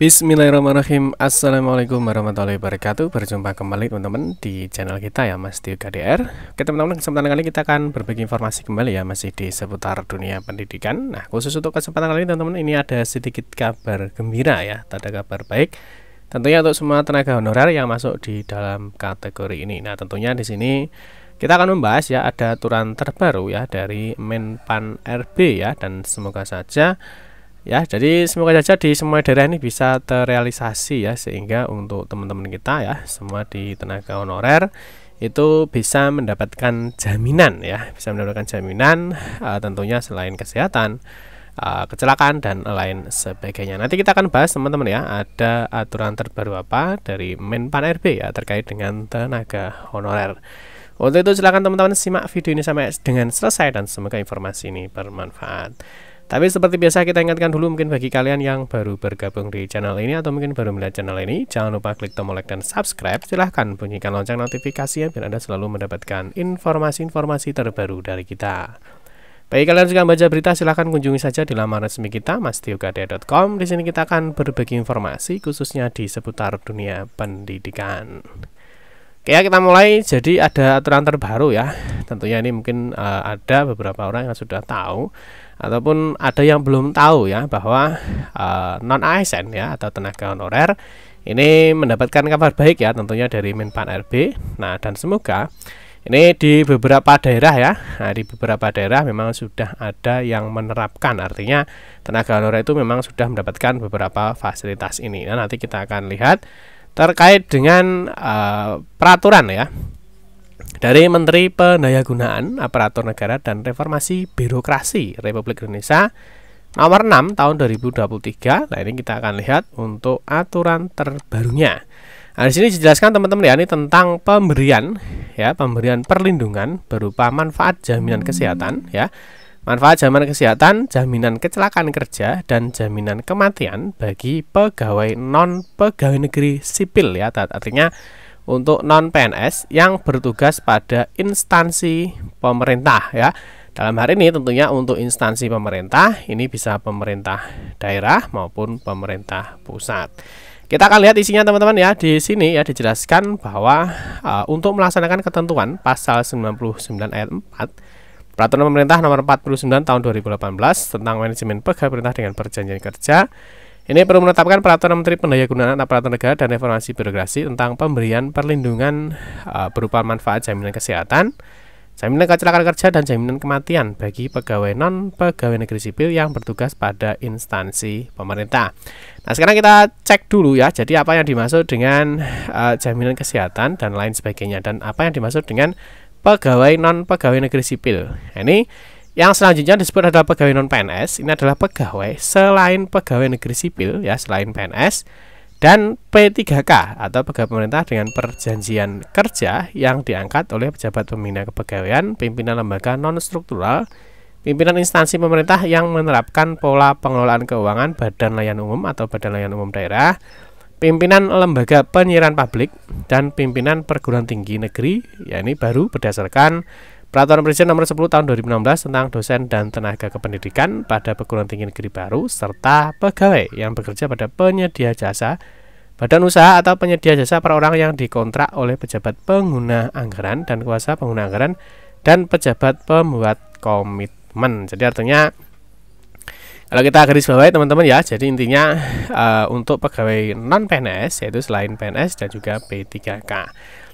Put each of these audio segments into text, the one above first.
Bismillahirrahmanirrahim Assalamualaikum warahmatullahi wabarakatuh Berjumpa kembali teman-teman di channel kita ya Mas Tio KDR Oke teman-teman kesempatan kali kita akan berbagi informasi kembali ya Masih di seputar dunia pendidikan Nah khusus untuk kesempatan kali ini teman-teman Ini ada sedikit kabar gembira ya Ada kabar baik Tentunya untuk semua tenaga honorer yang masuk di dalam kategori ini Nah tentunya di sini kita akan membahas ya ada aturan terbaru ya dari Menpan RB ya dan semoga saja ya jadi semoga saja di semua daerah ini bisa terrealisasi ya sehingga untuk teman-teman kita ya semua di tenaga honorer itu bisa mendapatkan jaminan ya bisa mendapatkan jaminan uh, tentunya selain kesehatan uh, kecelakaan dan lain sebagainya nanti kita akan bahas teman-teman ya ada aturan terbaru apa dari Menpan RB ya terkait dengan tenaga honorer untuk itu silakan teman-teman simak video ini sampai dengan selesai dan semoga informasi ini bermanfaat tapi seperti biasa kita ingatkan dulu mungkin bagi kalian yang baru bergabung di channel ini atau mungkin baru melihat channel ini, jangan lupa klik tombol like dan subscribe. Silahkan bunyikan lonceng notifikasi ya, biar Anda selalu mendapatkan informasi-informasi terbaru dari kita. Bagi kalian yang suka baca berita, silahkan kunjungi saja di laman resmi kita, mastiukadia.com. Di sini kita akan berbagi informasi khususnya di seputar dunia pendidikan. Oke, ya, kita mulai. Jadi ada aturan terbaru ya. Tentunya ini mungkin uh, ada beberapa orang yang sudah tahu ataupun ada yang belum tahu ya bahwa uh, eh, non ASN ya atau tenaga honorer ini mendapatkan kabar baik ya tentunya dari Menpan RB. Nah, dan semoga ini di beberapa daerah ya. Nah, di beberapa daerah memang sudah ada yang menerapkan artinya tenaga honorer itu memang sudah mendapatkan beberapa fasilitas ini. Nah, nanti kita akan lihat terkait dengan uh, peraturan ya dari Menteri Pendayagunaan Aparatur Negara dan Reformasi Birokrasi Republik Indonesia nomor 6 tahun 2023. Nah, ini kita akan lihat untuk aturan terbarunya. Nah, di sini dijelaskan teman-teman ya ini tentang pemberian ya, pemberian perlindungan berupa manfaat jaminan kesehatan ya. Manfaat jaminan kesehatan, jaminan kecelakaan kerja dan jaminan kematian bagi pegawai non pegawai negeri sipil ya. Artinya untuk non PNS yang bertugas pada instansi pemerintah ya. Dalam hari ini tentunya untuk instansi pemerintah ini bisa pemerintah daerah maupun pemerintah pusat. Kita akan lihat isinya teman-teman ya. Di sini ya dijelaskan bahwa uh, untuk melaksanakan ketentuan pasal 99 ayat 4 Peraturan Pemerintah Nomor 49 Tahun 2018 tentang manajemen pegawai perintah dengan perjanjian kerja ini perlu menetapkan peraturan Menteri Pendayagunaan Aparatur Negara dan Reformasi Birokrasi tentang pemberian perlindungan uh, berupa manfaat jaminan kesehatan, jaminan kecelakaan kerja dan jaminan kematian bagi pegawai non pegawai negeri sipil yang bertugas pada instansi pemerintah. Nah, sekarang kita cek dulu ya. Jadi apa yang dimaksud dengan uh, jaminan kesehatan dan lain sebagainya dan apa yang dimaksud dengan pegawai non pegawai negeri sipil. Nah, ini yang selanjutnya disebut adalah pegawai non PNS. Ini adalah pegawai selain pegawai negeri sipil ya, selain PNS dan P3K atau pegawai pemerintah dengan perjanjian kerja yang diangkat oleh pejabat pembina kepegawaian, pimpinan lembaga non struktural, pimpinan instansi pemerintah yang menerapkan pola pengelolaan keuangan badan layanan umum atau badan layanan umum daerah, pimpinan lembaga penyiaran publik dan pimpinan perguruan tinggi negeri, ya ini baru berdasarkan Peraturan Presiden Nomor 10 Tahun 2016 tentang dosen dan tenaga kependidikan pada perguruan tinggi negeri baru serta pegawai yang bekerja pada penyedia jasa Badan usaha atau penyedia jasa per orang yang dikontrak oleh pejabat pengguna anggaran dan kuasa pengguna anggaran dan pejabat pembuat komitmen. Jadi artinya kalau kita garis bawahi teman-teman ya, jadi intinya uh, untuk pegawai non PNS yaitu selain PNS dan juga P3K.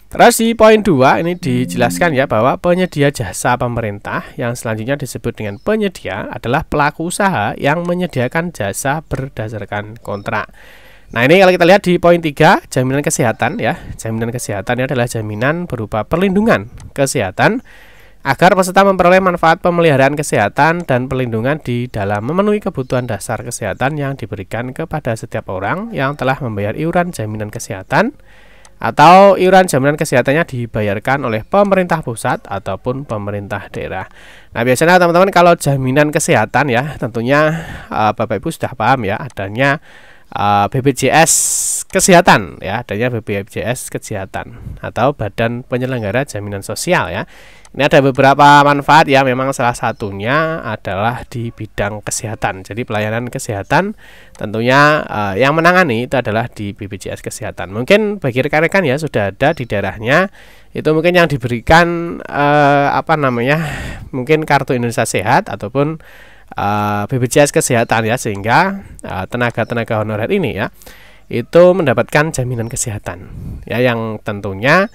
Terus di poin 2 ini dijelaskan ya bahwa penyedia jasa pemerintah yang selanjutnya disebut dengan penyedia adalah pelaku usaha yang menyediakan jasa berdasarkan kontrak. Nah ini kalau kita lihat di poin 3 jaminan kesehatan ya Jaminan kesehatan ini adalah jaminan berupa perlindungan kesehatan Agar peserta memperoleh manfaat pemeliharaan kesehatan dan perlindungan di dalam memenuhi kebutuhan dasar kesehatan yang diberikan kepada setiap orang yang telah membayar iuran jaminan kesehatan atau iuran jaminan kesehatannya dibayarkan oleh pemerintah pusat ataupun pemerintah daerah. Nah, biasanya teman-teman kalau jaminan kesehatan ya, tentunya uh, Bapak Ibu sudah paham ya adanya uh, eh, BPJS kesehatan ya, adanya BPJS kesehatan atau Badan Penyelenggara Jaminan Sosial ya. Ini ada beberapa manfaat ya, memang salah satunya adalah di bidang kesehatan. Jadi pelayanan kesehatan tentunya eh, yang menangani itu adalah di BPJS Kesehatan. Mungkin bagi rekan-rekan ya sudah ada di daerahnya itu mungkin yang diberikan eh, apa namanya? Mungkin kartu Indonesia Sehat ataupun eh, BPJS Kesehatan ya sehingga eh, tenaga-tenaga honorer ini ya itu mendapatkan jaminan kesehatan ya yang tentunya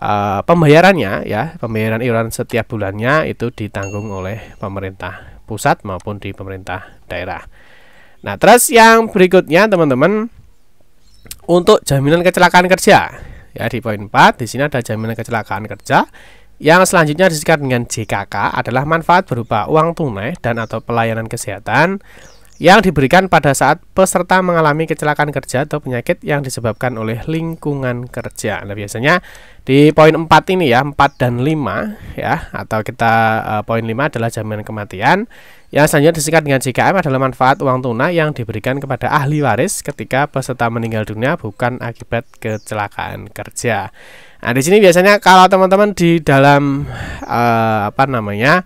uh, pembayarannya ya pembayaran iuran setiap bulannya itu ditanggung oleh pemerintah pusat maupun di pemerintah daerah. Nah terus yang berikutnya teman-teman untuk jaminan kecelakaan kerja ya di poin 4 di sini ada jaminan kecelakaan kerja yang selanjutnya disebut dengan JKK adalah manfaat berupa uang tunai dan atau pelayanan kesehatan yang diberikan pada saat peserta mengalami kecelakaan kerja atau penyakit yang disebabkan oleh lingkungan kerja. Nah, biasanya di poin 4 ini ya, 4 dan 5 ya, atau kita uh, poin 5 adalah jaminan kematian. Yang selanjutnya disingkat dengan JKM adalah manfaat uang tunai yang diberikan kepada ahli waris ketika peserta meninggal dunia bukan akibat kecelakaan kerja. Nah, di sini biasanya kalau teman-teman di dalam uh, apa namanya?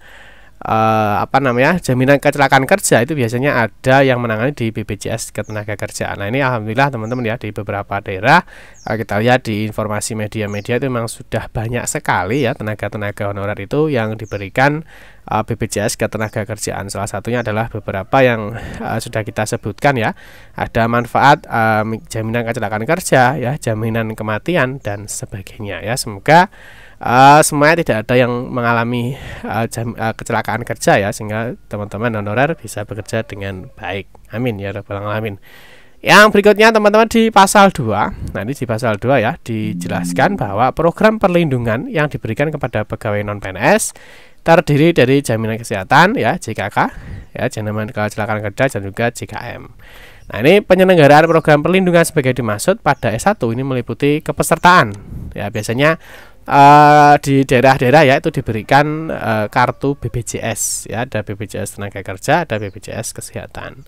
uh, apa namanya jaminan kecelakaan kerja itu biasanya ada yang menangani di BPJS Ketenagakerjaan. Nah ini alhamdulillah teman-teman ya di beberapa daerah uh, kita lihat di informasi media-media itu memang sudah banyak sekali ya tenaga-tenaga honorer itu yang diberikan uh, eh, BPJS Ketenagakerjaan. Salah satunya adalah beberapa yang uh, sudah kita sebutkan ya. Ada manfaat uh, jaminan kecelakaan kerja ya, jaminan kematian dan sebagainya ya. Semoga uh, semuanya tidak ada yang mengalami uh, jam, uh, kecelakaan kerja ya sehingga teman-teman honorer bisa bekerja dengan baik amin ya rabbal alamin yang berikutnya teman-teman di pasal 2 Nanti di pasal 2 ya Dijelaskan bahwa program perlindungan yang diberikan kepada pegawai non-PNS Terdiri dari jaminan kesehatan ya JKK ya Jaminan kecelakaan kerja dan juga JKM Nah ini penyelenggaraan program perlindungan sebagai dimaksud pada S1 ini meliputi kepesertaan ya biasanya uh, di daerah-daerah ya itu diberikan uh, kartu BPJS ya ada BPJS tenaga kerja ada BPJS kesehatan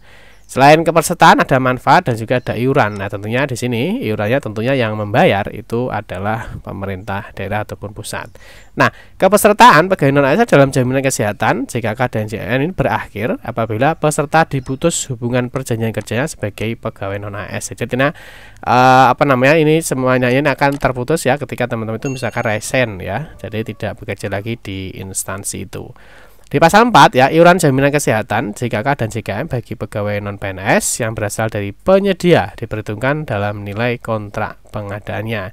Selain kepesertaan ada manfaat dan juga ada iuran. Nah, tentunya di sini iurannya tentunya yang membayar itu adalah pemerintah daerah ataupun pusat. Nah, kepesertaan pegawai non ASN dalam jaminan kesehatan JKK dan JN ini berakhir apabila peserta diputus hubungan perjanjian kerjanya sebagai pegawai non ASN. Jadi nah, eh, apa namanya ini semuanya ini akan terputus ya ketika teman-teman itu misalkan resign ya. Jadi tidak bekerja lagi di instansi itu. Di pasal 4 ya, iuran jaminan kesehatan JKK dan JKM bagi pegawai non-PNS yang berasal dari penyedia diperhitungkan dalam nilai kontrak pengadaannya.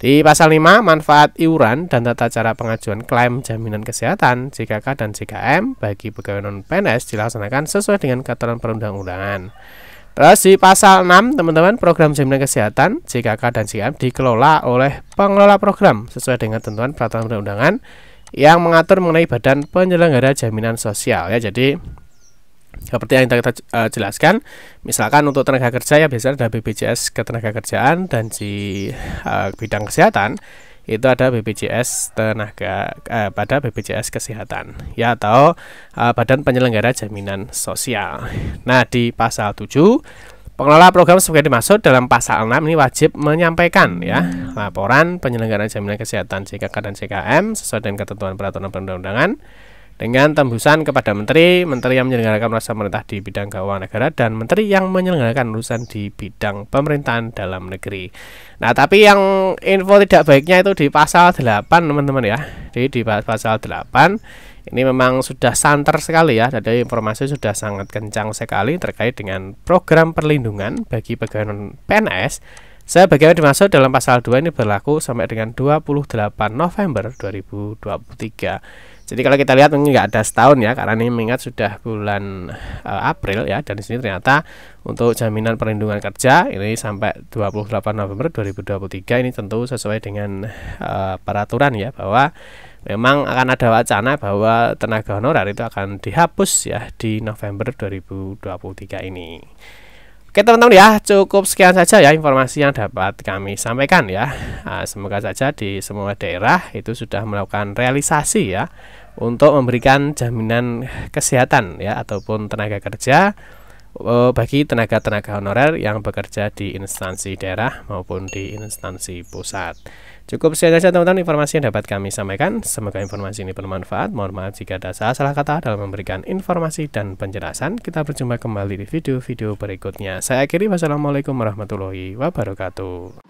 Di pasal 5, manfaat iuran dan tata cara pengajuan klaim jaminan kesehatan JKK dan JKM bagi pegawai non-PNS dilaksanakan sesuai dengan ketentuan perundang-undangan. Terus di pasal 6, teman-teman, program jaminan kesehatan JKK dan JKM dikelola oleh pengelola program sesuai dengan tentuan peraturan perundang-undangan yang mengatur mengenai badan penyelenggara jaminan sosial ya. Jadi seperti yang kita, eh, jelaskan, misalkan untuk tenaga kerja ya biasanya ada BPJS ketenaga kerjaan dan di uh, eh, bidang kesehatan itu ada BPJS tenaga eh, pada BPJS kesehatan ya atau uh, Badan Penyelenggara Jaminan Sosial. Nah, di pasal 7 Pengelola program sebagai dimaksud dalam pasal 6 ini wajib menyampaikan ya hmm. laporan penyelenggaraan jaminan kesehatan JKK dan JKM sesuai dengan ketentuan peraturan perundang-undangan dengan tembusan kepada menteri, menteri yang menyelenggarakan urusan pemerintah di bidang keuangan negara dan menteri yang menyelenggarakan urusan di bidang pemerintahan dalam negeri. Nah, tapi yang info tidak baiknya itu di pasal 8, teman-teman ya. Jadi di pasal 8 ini memang sudah santer sekali ya, ada informasi sudah sangat kencang sekali terkait dengan program perlindungan bagi pegawai non PNS. Saya bagaimana dimaksud dalam pasal 2 ini berlaku sampai dengan 28 November 2023. Jadi kalau kita lihat ini nggak ada setahun ya, karena ini mengingat sudah bulan uh, April ya, dan di sini ternyata untuk jaminan perlindungan kerja ini sampai 28 November 2023 ini tentu sesuai dengan uh, peraturan ya bahwa memang akan ada wacana bahwa tenaga honorer itu akan dihapus ya di November 2023 ini. Oke teman-teman ya cukup sekian saja ya informasi yang dapat kami sampaikan ya ah, Semoga saja di semua daerah itu sudah melakukan realisasi ya Untuk memberikan jaminan kesehatan ya ataupun tenaga kerja eh, Bagi tenaga-tenaga honorer yang bekerja di instansi daerah maupun di instansi pusat Cukup sekian saja teman-teman informasi yang dapat kami sampaikan. Semoga informasi ini bermanfaat. Mohon maaf jika ada salah-salah kata dalam memberikan informasi dan penjelasan. Kita berjumpa kembali di video-video berikutnya. Saya akhiri wassalamualaikum warahmatullahi wabarakatuh.